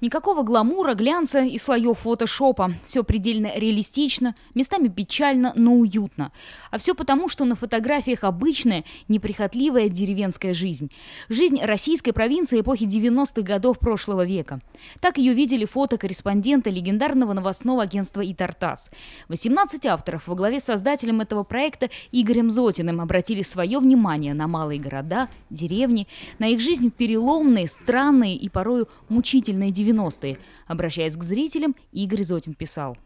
Никакого гламура, глянца и слоев фотошопа. Все предельно реалистично, местами печально, но уютно. А все потому, что на фотографиях обычная, неприхотливая деревенская жизнь. Жизнь российской провинции эпохи 90-х годов прошлого века. Так ее видели фото корреспондента легендарного новостного агентства «Итартас». 18 авторов во главе с создателем этого проекта Игорем Зотиным обратили свое внимание на малые города, деревни, на их жизнь переломные, странные и порою мучительные 90 Обращаясь к зрителям, Игорь Зотин писал.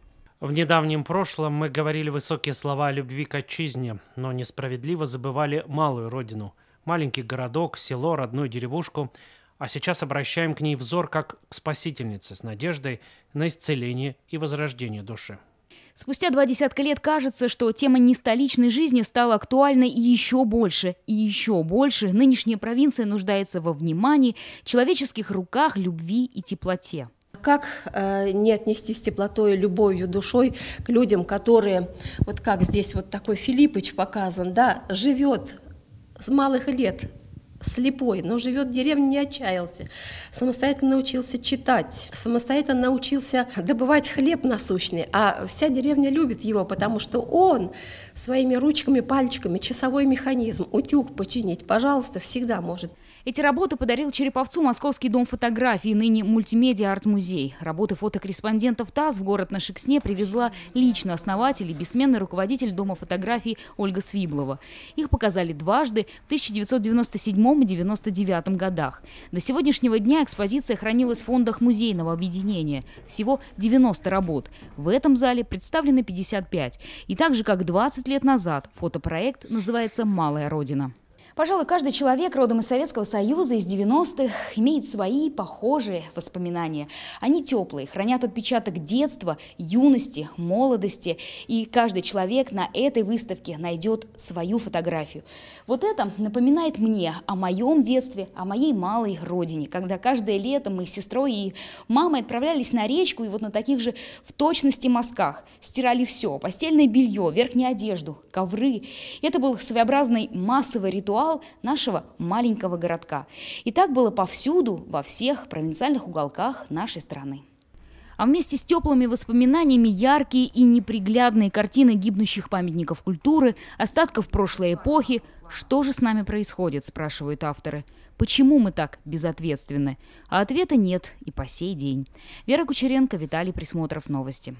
В недавнем прошлом мы говорили высокие слова о любви к отчизне, но несправедливо забывали малую родину. Маленький городок, село, родную деревушку. А сейчас обращаем к ней взор как к спасительнице с надеждой на исцеление и возрождение души. Спустя два десятка лет кажется, что тема нестоличной жизни стала актуальной еще больше, и еще больше нынешняя провинция нуждается во внимании, человеческих руках, любви и теплоте как э, не отнестись теплотой, любовью, душой к людям, которые, вот как здесь вот такой Филиппыч показан, да, живет с малых лет слепой, но живет в деревне, не отчаялся. Самостоятельно научился читать, самостоятельно научился добывать хлеб насущный, а вся деревня любит его, потому что он своими ручками, пальчиками, часовой механизм, утюг починить, пожалуйста, всегда может. Эти работы подарил Череповцу Московский дом фотографии, ныне мультимедиа-арт-музей. Работы фотокорреспондентов ТАСС в город на Шексне привезла лично основатель и бессменный руководитель дома фотографии Ольга Свиблова. Их показали дважды в 1997 и 99 годах. До сегодняшнего дня экспозиция хранилась в фондах музейного объединения. Всего 90 работ. В этом зале представлены 55. И так же, как 20 лет назад, фотопроект называется «Малая Родина». Пожалуй, каждый человек родом из Советского Союза, из 90-х, имеет свои похожие воспоминания. Они теплые, хранят отпечаток детства, юности, молодости. И каждый человек на этой выставке найдет свою фотографию. Вот это напоминает мне о моем детстве, о моей малой родине, когда каждое лето мы с сестрой и мамой отправлялись на речку и вот на таких же в точности мазках стирали все – постельное белье, верхнюю одежду, ковры. Это был своеобразный массовый ритуал ритуал нашего маленького городка. И так было повсюду, во всех провинциальных уголках нашей страны. А вместе с теплыми воспоминаниями яркие и неприглядные картины гибнущих памятников культуры, остатков прошлой эпохи. Что же с нами происходит, спрашивают авторы. Почему мы так безответственны? А ответа нет и по сей день. Вера Кучеренко, Виталий Присмотров, Новости.